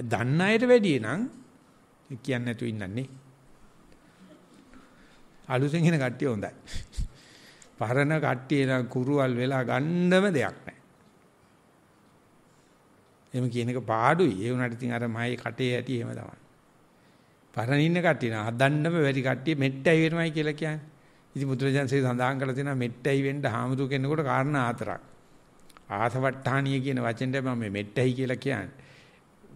දන්න අයට වැඩිය නම් කියන්නේ නැතුව ඉන්නන්නේ. අලුතෙන් එන කට්ටිය හොඳයි. පරණ කට්ටිය නම් කුරුවල් වෙලා ගන්නම දෙයක් නැහැ. එහෙම කියන එක පාඩුයි. ඒ උනාට ඉතින් අර මගේ කටේ ඇති එහෙම තමයි. පරණ ඉන්න කට්ටිය නා හදන්නම වැඩි කට්ටිය මෙට්ටයි වෙනවයි කියලා කියන්නේ. ඉතින් බුදුරජාන්සේ සඳහන් කරලා තියෙනවා මෙට්ටයි වෙන්න හාමුදුර කෙනෙකුට කාරණා හතරක්. ආසවට්ටාණිය කියන වචෙන්ට මම මෙට්ටයි කියලා කියන්නේ.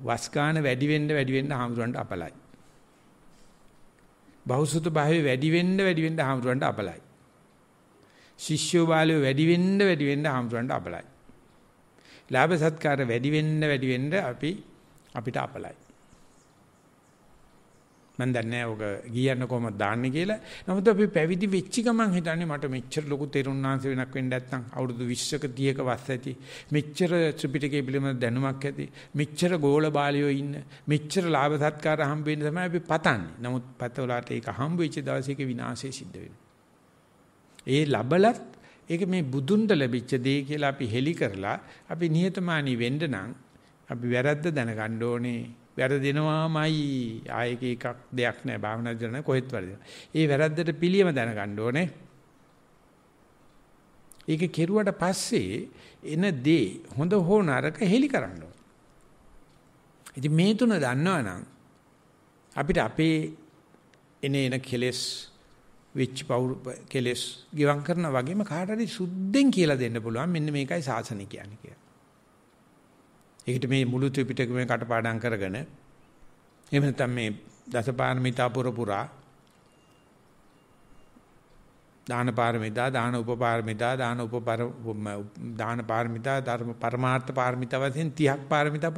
වස්කාන වැඩි වෙන්න වැඩි වෙන්න හාමුදුරන්ට අපලයි. බහුසුත භාවයේ වැඩි වෙන්න වැඩි වෙන්න හාමුදුරන්ට අපලයි. ශිෂ්‍යෝ බාලයෝ වැඩි වෙන්න වැඩි වෙන්න හාමුදුරන්ට අපලයි. ලාභ සත්කාර වැඩි වෙන්න වැඩි වෙන්න අපි අපිට අපලයි. මම දන්නේ ඔක ගියන්න කොහමද දාන්නේ කියලා. නමුත් අපි පැවිදි වෙච්ච ගමන් හිතන්නේ මට මෙච්චර ලොකු තෙරුණාංශ වෙනක් වෙන්න නැත්තම් අවුරුදු 20ක 30ක වස් ඇති. මෙච්චර ත්‍රිපිටකයේ පිළිමද දැනුමක් ඇති. මෙච්චර ගෝල බාලයෝ ඉන්න. මෙච්චර ලාභ සත්කාර හම්බ වෙන්න තමයි අපි පතන්නේ. නමුත් පතවලට ඒක හම්බ වෙච්ච දවසේක විනාශය සිද්ධ වෙනවා. ඒ ලබලත් ඒක මේ බුදුන්ට ලැබිච්ච දේ කියලා අපි හෙලි කරලා අපි නිහතමානී වෙන්න නම් අපි වැරද්ද දැනගන්න ඕනේ. වැරදෙනවාමයි ආයක එකක් දෙයක් නැහැ භාවනා කරන කොහෙත් වැරදෙනවා. ඒ වැරද්දට පිළියම දැනගන්න ඕනේ. ඒක කෙරුවට පස්සේ එන දේ හොඳ හෝ නරක හෙලි කරන්න ඕනේ. ඉතින් මේ තුන දන්නවනම් අපිට අපේ එනේන කෙලෙස් විච් පවුරු කෙලෙස් ගිවම් කරනා වගේම කාට හරි සුද්ධෙන් කියලා දෙන්න පුළුවන් මෙන්න මේකයි සාසන කියන්නේ කියලා. ඒකට මේ මුළු ත්‍රිපිටකම කටපාඩම් කරගෙන එහෙම නැත්නම් මේ දසපාරමිතා පුර පුරා දාන පාරමිතා දාන උපපාරමිතා දාන උපපර දාන පාරමිතා ධර්ම පරමාර්ථ පාරමිතා වශයෙන් 30ක් පාරමිතා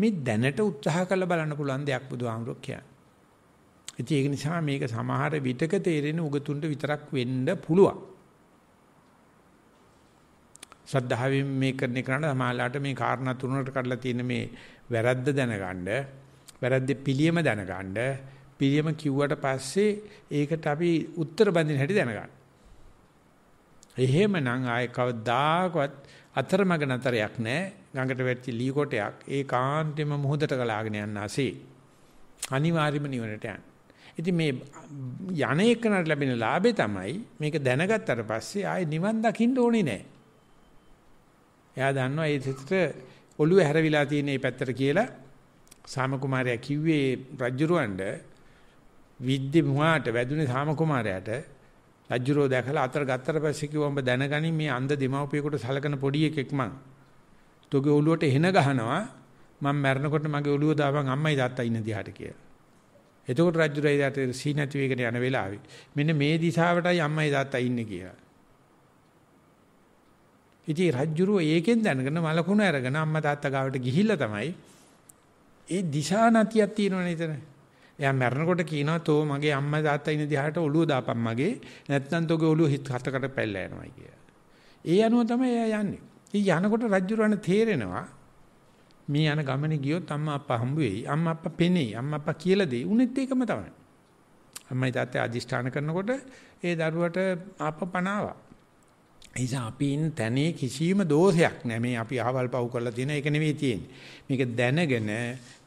මේ දැනට උත්සාහ කරලා බලන්න පුළුවන් දෙයක් බුදුහාමුදුරු කියන්නේ. ඒක නිසා මේක සමහර විටක තේරෙන උගතුන්ට විතරක් වෙන්න පුළුවන්. ශද්ධාවෙන් මේ කරන කරණ සමාලාට මේ කාරණා තුනකට කඩලා තියෙන මේ වැරද්ද දැනගන්න වැරද්දේ පිළියම දැනගන්න පිළියම කිව්වට පස්සේ ඒකට අපි උත්තර බඳින හැටි දැනගන්න. එහෙමනම් ආය කවදාකවත් අතරමඟ නතරයක් නැහැ. ගඟට වැටි ලී කොටයක් ඒ කාන්තෙම මොහොතට ගලාගෙන යන්න ASCII. අනිවාර්යම නිවනට යන්න. ඉතින් මේ යන එකනට ලැබෙන ලාභේ තමයි මේක දැනගත්තට පස්සේ ආය නිවන් දකින්න ඕනේ නැහැ. එයා දන්නවා ඒ සිතට ඔළුව හැරවිලා තියෙන මේ පැත්තට කියලා සාම කුමාරයා කිව්වේ රජුරවඬ විද්‍ය මුවාට වැදුනේ සාම කුමාරයාට රජුරෝ දැකලා අතර ගත්තට පස්සේ කිව්වා උඹ දැනගනි මේ අන්ධ දෙමව්පියෙකුට සලකන පොඩි එකෙක් මං. තෝගේ ඔළුවට එන ගහනවා මම මැරෙනකොට මගේ ඔළුව දාපන් අම්මයි තාත්තා ඉන්න දිහාට කියලා. එතකොට රජුරයි දාතේ සීනති වේගන යන වෙලාවේ මෙන්න මේ දිශාවටයි අම්මයි තාත්තා ඉන්නේ කියලා. ඉතින් රජ්ජුරුව ඒකෙන් දැනගෙන මලකුණ අරගෙන අම්මා තාත්තා ගාවට ගිහිල්ලා තමයි ඒ දිශා නැතියක් තියෙනවනේ එතන. එයා මැරෙනකොට කියනවා තෝ මගේ අම්මා තාත්තා ඉන්න දිහාට ඔළුව දාපන් මගේ නැත්නම් තෝගේ ඔළුව හිත හතකට පැල්ලා යනවා කියලා. ඒ අනුව තමයි එයා යන්නේ. ඉතින් යනකොට රජ්ජුරුවන තේරෙනවා මේ යන ගමනේ ගියොත් අම්මා අප්පා හම්බ වෙයි. අම්මා අප්පා පෙනේ. අම්මා අප්පා කියලා දෙයි. උනෙත් ඒකම තමයි. අම්මයි තාත්තයි අදිෂ්ඨාන කරනකොට ඒ දරුවට ආපපනාවා. නිසා අපි ඉන්න තැනේ කිසිම දෝෂයක් නැහැ. මේ අපි අහවල් පව් කරලා තියෙන එක නෙවෙයි තියෙන්නේ. මේක දැනගෙන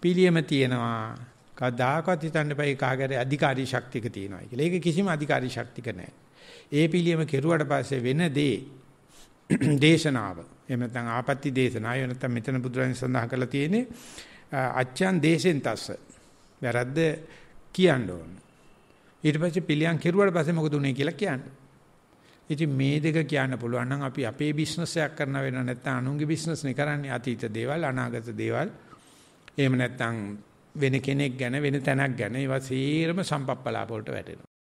පිළියම තියනවා. කවදාකවත් හිතන්න බෑ කාගරේ අධිකාරී ශක්තියක තියෙනවා කියලා. ඒක කිසිම අධිකාරී ශක්තියක නැහැ. ඒ පිළියම කෙරුවට පස්සේ වෙන දේ දේශනාව. එහෙම නැත්නම් ආපත්‍ති දේශනාව. එහෙම නැත්නම් මෙතන බුදුරජාණන් සඳහන් කරලා තියෙන්නේ අච්ඡන් දේශෙන් තස්ස. වැරද්ද කියන්න ඕන. ඊට පස්සේ පිළියම් කෙරුවට පස්සේ මොකද උනේ කියලා කියන්නේ. ඉතින් මේ දෙක කියන්න පුළුවන් නම් අපි අපේ බිස්නස් එකක් කරන්න වෙන නැත්නම් අනුන්ගේ බිස්නස් නේ කරන්නේ අතීත දේවල් අනාගත දේවල්. එහෙම නැත්නම් වෙන කෙනෙක් ගැන වෙන තැනක් ගැන ඒවා සීරම සම්පප්පලාප වලට වැටෙනවා.